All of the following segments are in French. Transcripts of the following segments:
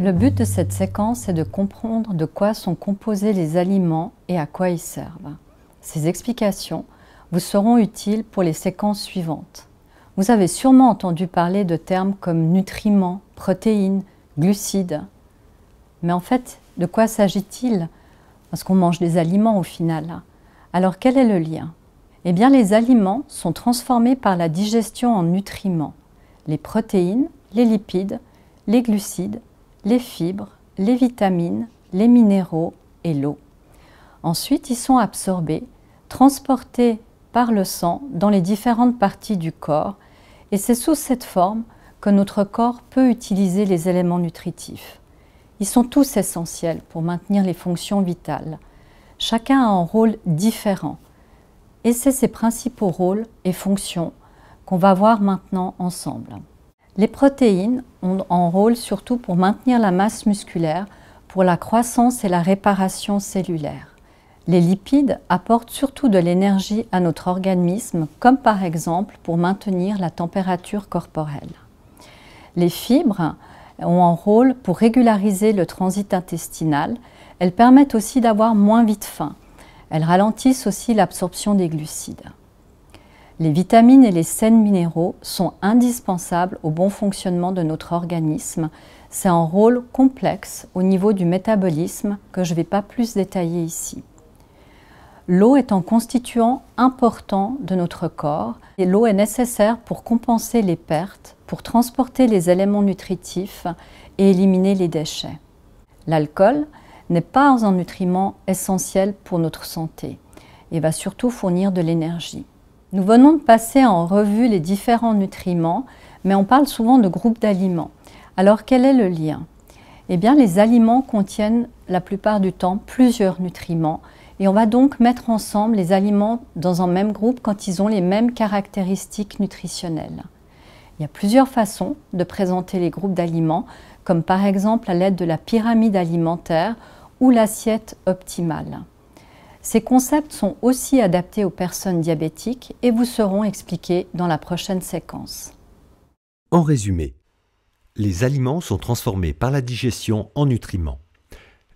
Le but de cette séquence est de comprendre de quoi sont composés les aliments et à quoi ils servent. Ces explications vous seront utiles pour les séquences suivantes. Vous avez sûrement entendu parler de termes comme nutriments, protéines, glucides. Mais en fait, de quoi s'agit-il Parce qu'on mange des aliments au final. Alors quel est le lien Eh bien les aliments sont transformés par la digestion en nutriments. Les protéines, les lipides, les glucides les fibres, les vitamines, les minéraux et l'eau. Ensuite, ils sont absorbés, transportés par le sang dans les différentes parties du corps et c'est sous cette forme que notre corps peut utiliser les éléments nutritifs. Ils sont tous essentiels pour maintenir les fonctions vitales. Chacun a un rôle différent et c'est ces principaux rôles et fonctions qu'on va voir maintenant ensemble. Les protéines ont un rôle surtout pour maintenir la masse musculaire, pour la croissance et la réparation cellulaire. Les lipides apportent surtout de l'énergie à notre organisme, comme par exemple pour maintenir la température corporelle. Les fibres ont un rôle pour régulariser le transit intestinal. Elles permettent aussi d'avoir moins vite faim. Elles ralentissent aussi l'absorption des glucides. Les vitamines et les saines minéraux sont indispensables au bon fonctionnement de notre organisme. C'est un rôle complexe au niveau du métabolisme que je ne vais pas plus détailler ici. L'eau est un constituant important de notre corps et l'eau est nécessaire pour compenser les pertes, pour transporter les éléments nutritifs et éliminer les déchets. L'alcool n'est pas un nutriment essentiel pour notre santé et va surtout fournir de l'énergie. Nous venons de passer en revue les différents nutriments, mais on parle souvent de groupes d'aliments. Alors quel est le lien Eh bien les aliments contiennent la plupart du temps plusieurs nutriments et on va donc mettre ensemble les aliments dans un même groupe quand ils ont les mêmes caractéristiques nutritionnelles. Il y a plusieurs façons de présenter les groupes d'aliments, comme par exemple à l'aide de la pyramide alimentaire ou l'assiette optimale. Ces concepts sont aussi adaptés aux personnes diabétiques et vous seront expliqués dans la prochaine séquence. En résumé, les aliments sont transformés par la digestion en nutriments.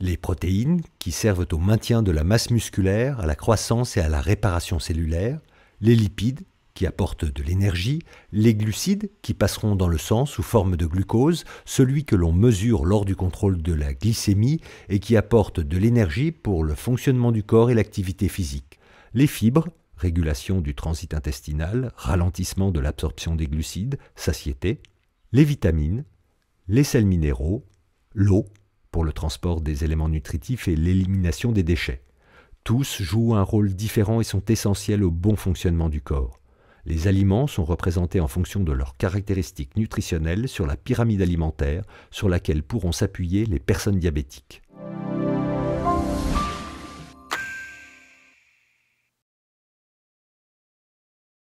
Les protéines, qui servent au maintien de la masse musculaire, à la croissance et à la réparation cellulaire, les lipides, qui apportent de l'énergie, les glucides qui passeront dans le sang sous forme de glucose, celui que l'on mesure lors du contrôle de la glycémie et qui apporte de l'énergie pour le fonctionnement du corps et l'activité physique. Les fibres, régulation du transit intestinal, ralentissement de l'absorption des glucides, satiété. Les vitamines, les sels minéraux, l'eau pour le transport des éléments nutritifs et l'élimination des déchets. Tous jouent un rôle différent et sont essentiels au bon fonctionnement du corps. Les aliments sont représentés en fonction de leurs caractéristiques nutritionnelles sur la pyramide alimentaire sur laquelle pourront s'appuyer les personnes diabétiques.